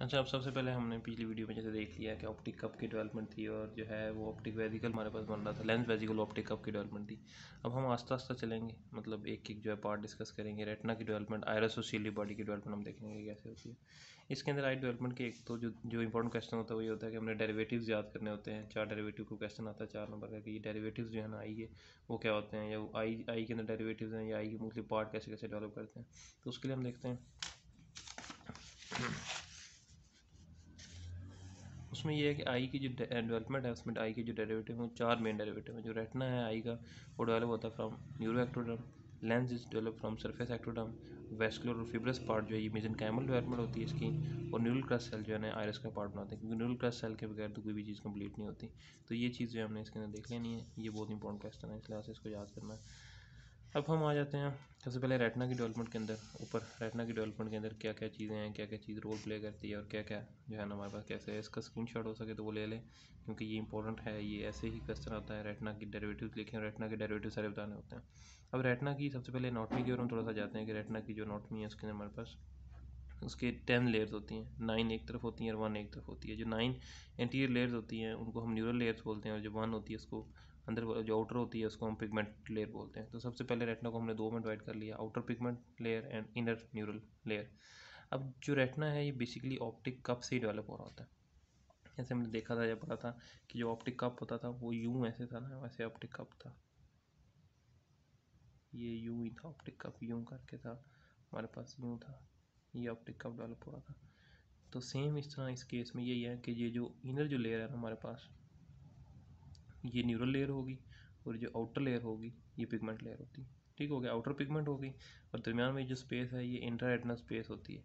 अच्छा अब सबसे पहले हमने पिछली वीडियो में जैसे देख लिया कि ऑप्टिक कप की डेवलपमेंट थी और जो है वो ऑप्टिक वेजिकल हमारे पास बन रहा था लेंस वेजिकल ऑप्टिक कप की डेवलपमेंट थी अब हम आस्ता आस्ता चलेंगे मतलब एक एक जो है पार्ट डिस्कस करेंगे रेटना की डेवलपमेंट सीली बॉडी की डेवलपमेंट हम देखेंगे कैसे होती है इसके अंदर आई डेवलपमेंट के एक तो जो जो इंपॉर्टेंट क्वेश्चन होता है वो ये होता है कि हमने डेरेवेटिव याद करने होते हैं चार डेरेवेटिव को क्वेश्चन आता है चार नंबर का कि ये डेरिवेटिव जो है ना आई है वो क्या होते हैं या आई आई के अंदर डेरेवेटिव हैं या आई के मुख्य पार्ट कैसे कैसे डेवलप करते हैं तो उसके लिए हम देखते हैं उसमें यह है कि आई की जो डेवलपमेंट है उसमें आई के जो डेरिवेटिव हैं चार मेन डेरिवेटिव हैं जो रेटना है आई का वो डेवलप होता है from neuroectoderm lens is develop from surface ectoderm vascular और फिब्रस पार्ट जो है ये मिजन कैमल डेवलपमेंट होती है इसकी और न्यूरल क्रस सेल जो है ना आयरस का पार्ट बनाते हैं क्योंकि न्यूरल क्रस सेल के बगैर तो कोई भी चीज़ कंप्लीट नहीं होती तो ये चीज़ जो हमने इसके अंदर देख लेनी है ये बहुत इंपॉर्टेंट क्वेश्चन है इस लिहाज से इसको याद करना है अब हम आ जाते हैं सबसे पहले रेटना की डेवलपमेंट के अंदर ऊपर रेटना की डेवलपमेंट के अंदर क्या क्या चीज़ें हैं क्या क्या चीज़ रोल प्ले करती है और क्या क्या जो है ना हमारे पास कैसे है इसका स्क्रीनशॉट हो सके तो वो ले लें क्योंकि ये इंपॉर्टेंट है ये ऐसे ही क्वेश्चन आता है रेटना की डेरिवेटिव लिखें रेटना के डेरेवेटिव सारे बताने होते हैं अब रेटना की सबसे पहले नोटमी की ओर हम थोड़ा सा जाते हैं कि रेटना की जो नोटमी है उसके अंदर हमारे पास उसके टेन लेयर्स होती हैं नाइन एक तरफ होती हैं और वन एक तरफ होती है जो नाइन एंटीरियर लेयर्स होती हैं उनको हम न्यूरल लेयर्स बोलते हैं और जो वन होती है उसको अंदर जो आउटर होती है उसको हम पिगमेंट लेयर बोलते हैं तो सबसे पहले रेटना को हमने दो में डिवाइड कर लिया outer pigment layer and inner neural layer अब जो रेटना है ये बेसिकली ऑप्टिक कप से ही डेवलप हो रहा होता है जैसे हमने देखा था जब पढ़ा था कि जो ऑप्टिक कप होता था वो यूँ ऐसे था ना वैसे ऑप्टिक कप था ये यूँ ही था ऑप्टिक कप यूँ करके था हमारे पास यूँ था ये ऑप्टिक कप डेवलप हो रहा था तो सेम इस तरह इस केस में यही है कि ये जो इनर जो लेयर है हमारे पास ये न्यूरल लेयर होगी और जो आउटर लेयर होगी ये पिगमेंट लेयर होती है ठीक हो गया आउटर पिगमेंट होगी और दरमियान में जो स्पेस है ये इंट्रा रेटनल स्पेस होती है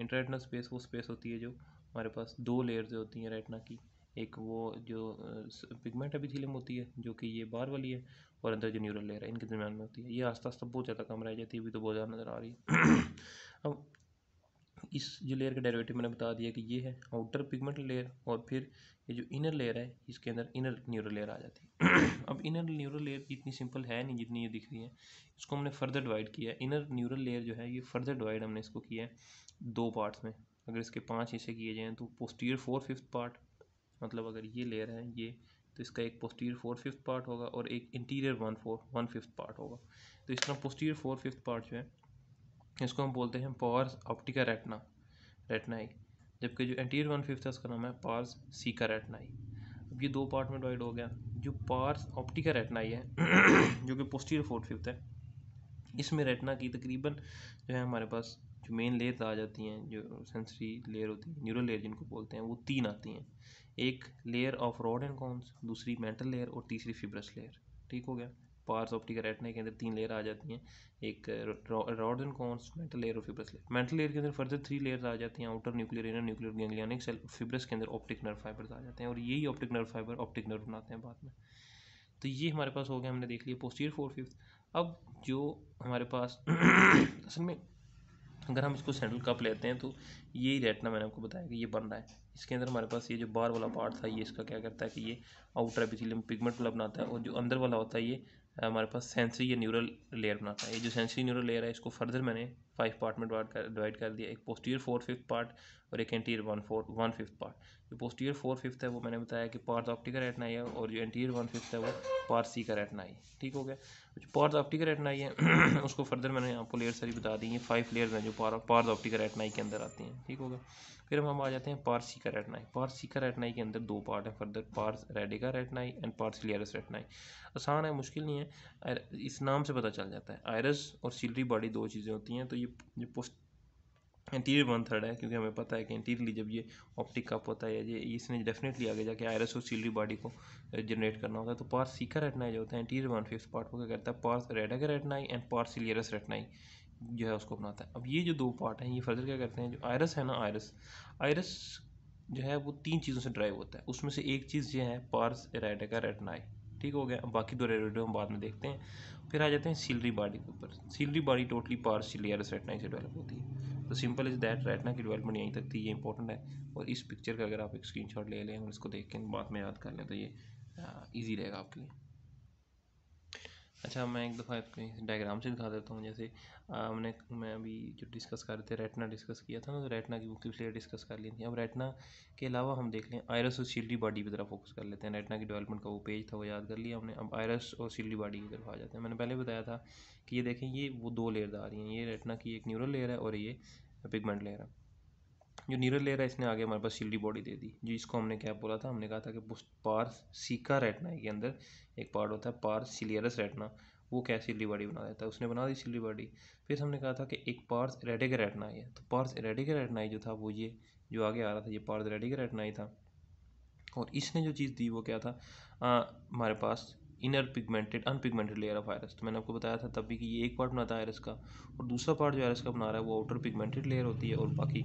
इंट्रा एडना स्पेस वो स्पेस होती है जो हमारे पास दो लेयर्स होती हैं रेटना की एक वो जो पिगमेंट अभी थीलम होती है जो कि ये बाहर वाली है और अंदर जो न्यूरल लेयर है इनके दरमियान में होती है ये आस्ता आस्ता बहुत ज़्यादा कम रह जाती है अभी तो बहुत ज़्यादा नज़र आ रही है अब इस जो लेयर का डेरिवेटिव मैंने बता दिया कि ये है आउटर पिगमेंट लेयर और फिर ये जो इनर लेयर है इसके अंदर इनर न्यूरल लेयर आ जाती है अब इनर न्यूरल लेयर इतनी सिंपल है नहीं जितनी ये दिख रही है इसको हमने फर्दर डिवाइड किया है इनर न्यूरल लेयर जो है ये फर्दर डिवाइड हमने इसको किया है दो पार्ट्स में अगर इसके पाँच हिस्से किए जाएँ तो पोस्टीरियर फोर फिफ्थ पार्ट मतलब अगर ये लेयर है ये तो इसका एक पोस्टीरियर फोर फिफ्थ पार्ट होगा और एक interior one four one fifth part होगा तो इस तरह पोस्टीरियर फोर फिफ्थ पार्ट जो है इसको हम बोलते हैं पार्स ऑप्टिका रेटना रेटनाई जबकि जो एंटीरियर वन फिफ्थ है उसका नाम है सी सीका रेटनाई अब ये दो पार्ट में डिवाइड हो गया जो पार्स ऑप्टिका रेटनाई है जो कि पोस्टीरियर फोर्थ फिफ्थ है इसमें रेटना की तकरीबन जो है हमारे पास जो मेन लेयर आ जाती हैं जो सेंसरी लेयर होती है न्यूरल लेयर जिनको बोलते हैं वो तीन आती हैं एक layer of rod and cones दूसरी मेंटल लेयर और तीसरी फिब्रस लेयर ठीक हो गया पार्स ऑप्टिकल रेटना के अंदर तीन लेयर आ जाती हैं एक rod and cones mantle layer और फिब्रस लेयर मेंटल लेयर के अंदर फर्दर थ्री लेयर आ जाती हैं outer nuclear inner nuclear ganglionic cell fibrous के अंदर ऑप्टिक नर्व फाइबर्स आ जाते हैं और यही optic nerve fiber optic nerve बनाते हैं बाद में तो ये हमारे पास हो गया हमने देख लिया पोस्टीरियर फोर फिफ्थ अब जो हमारे पास असल में अगर हम इसको सेंट्रल कप लेते हैं तो ये रेटना मैंने आपको बताया कि ये बन रहा है इसके अंदर हमारे पास ये जो बाहर वाला पार्ट था ये इसका क्या करता है कि ये आउटर एपिथेलियम पिगमेंट वाला बनाता है और जो अंदर वाला होता है ये हमारे पास सेंसरी या न्यूरल लेयर बनाता है ये जो सेंसरी न्यूरल लेयर है इसको फर्दर मैंने फाइव पार्ट में डिवाइड कर दिया एक पोस्टियर फोर फिफ्थ पार्ट और एक anterior one four one fifth part जो पोस्टियर फोर फिफ्थ है वो मैंने बताया कि पार्थ ऑप्टिका रेटना है और जो एंटीरियर वन फिफ्थ है वो पार्थ सी का रेटना है ठीक हो गया जो पार्ट ऑप्टिका रेटना है उसको फर्दर मैंने आपको लेयर सारी बता दी है फाइव लेयर्स हैं जो पार्ट ऑप्टिका रेटनाई के अंदर आती हैं ठीक हो गया फिर हम आ जाते हैं पारसी सी का रेटनाई पारसी सी का रेटनाई के अंदर दो पार्ट है further pars optica retinae and pars ciliaris retinae आसान है मुश्किल नहीं है इस नाम से पता चल जाता है आयरस और सिलरी बॉडी दो चीज़ें होती हैं तो ये ये पोस्ट इंटीरियर वन थर्ड है क्योंकि हमें पता है कि इंटीरियरली जब ये ऑप्टिक कप होता है ये इसने डेफिनेटली आगे जाके आयरस और सीलरी बॉडी को जनरेट uh, करना होता है तो पार्स सीकर रेटनाई जो होता है इंटीरियर वन फिफ्थ पार्ट को क्या करता है पार्स का रेटनाई एंड पार्स सिलियरस रेटनाई जो है उसको अपनाता है अब ये जो दो पार्ट हैं ये फर्दर क्या करते हैं जो आयरस है ना आयरस आयरस जो है वो तीन चीज़ों से ड्राइव होता है उसमें से एक चीज़ ये है पार्स का रेटनाई ठीक हो गया बाकी दो रेडियो हम बाद में देखते हैं फिर आ जाते हैं सीलरी बॉडी के ऊपर ciliary body totally pars ciliaris retina से डेवलप होती है तो सिंपल इज दैट रेटना की डेवलपमेंट यहीं तक थी ये इंपॉर्टेंट है और इस पिक्चर का अगर आप एक स्क्रीनशॉट ले लें और इसको देख के बाद में याद कर लें तो ये ईजी रहेगा आपके लिए अच्छा मैं एक दफ़ा आपको डायग्राम से दिखा देता हूँ जैसे हमने मैं अभी जो डिस्कस कर रहे थे रेटना डिस्कस किया था ना तो रेटना की बुक पिछले डिस्कस कर ली थी अब रेटना के अलावा हम देख लें आयरस और शील्डी बॉडी की तरफ़ फोकस कर लेते हैं रेटना की डेवलपमेंट का वो पेज था वो याद कर लिया हमने अब आयरस और शील्डी बॉडी की तरफ आ जाते हैं मैंने पहले बताया था कि ये देखें ये वो दो लेयर आ रही हैं ये रेटना की एक न्यूरल लेयर है और ये पिगमेंट लेयर है जो नीरल लेयर है इसने आगे हमारे पास शील्डी बॉडी दे दी जो इसको हमने क्या बोला था हमने कहा था कि पार सीका रेटना के अंदर एक पार्ट होता है पार सिलियरस रेटना वो क्या सिल्डी बॉडी बना देता है उसने बना दी सिल्डी बॉडी फिर हमने कहा था कि एक पार्स रेडिक रेटना है तो पार्स रेडिक रेटनाई जो था वो ये जो आगे आ रहा था ये पार्स रेडिक रेटना था और इसने जो चीज़ दी वो क्या था हमारे पास inner pigmented unpigmented layer of iris तो मैंने आपको बताया था तब भी कि ये एक पार्ट बनाता है आयरस का और दूसरा पार्ट जो आयरस का बना रहा है वो आउटर पिगमेंटेड लेयर होती है और बाकी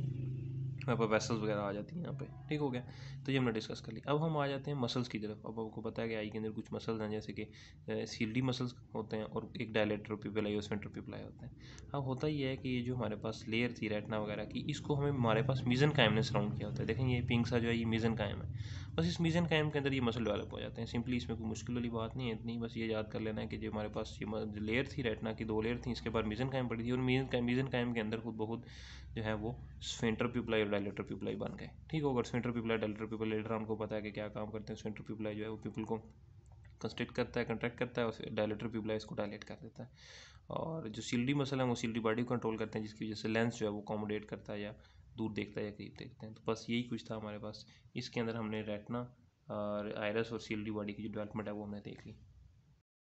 यहाँ पर वेसल्स वगैरह आ जाती हैं यहाँ पे ठीक हो गया तो ये हमने डिस्कस कर लिया अब हम आ जाते हैं मसल्स की तरफ अब आपको पता है कि आई के अंदर कुछ मसल्स हैं जैसे कि डी मसल्स होते हैं और एक डायलेटर पिपलाई ओसमेंटर पिपलाई होते हैं अब होता ये है कि ये जो हमारे पास लेयर थी रेटना वगैरह की इसको हमें हमारे पास मीज़न कायम ने सराउंड किया होता है देखें ये पिंक सा जो है ये मीज़न कायम है बस इस मीज़न कैम के अंदर ये मसल डेवलप हो जाते हैं सिंपली इसमें कोई मुश्किल वाली बात नहीं है इतनी बस ये याद कर लेना है कि जो हमारे पास ये लेयर थी रेटना की दो लेयर थी इसके बाद मीज़न कैम पड़ी थी और मीज़न कैम मीज़न कैम के अंदर खुद बहुत जो है वो स्वेंटर प्यूपलाई और डायलेटर प्यूपलाई बन गए ठीक होगा स्वेंटर प्यूपलाई डायलेटर प्यूपलाई लेटर हमको पता है कि क्या काम करते हैं स्वेंटर प्यूपलाई जो है वो पीपल को कंस्ट्रक्ट करता है कंट्रैक्ट करता है और डायलेटर प्यूपलाई इसको डायलेट कर देता है और जो सील्डी मसल है वो सील्डी बॉडी को कंट्रोल करते हैं जिसकी वजह से लेंस जो है वो अकोमोडेट करता है या दूर देखता है या करीब देखते हैं तो बस यही कुछ था हमारे पास इसके अंदर हमने रेटना और आयरस और सीलरी बॉडी की जो डेवलपमेंट है वो हमने देख ली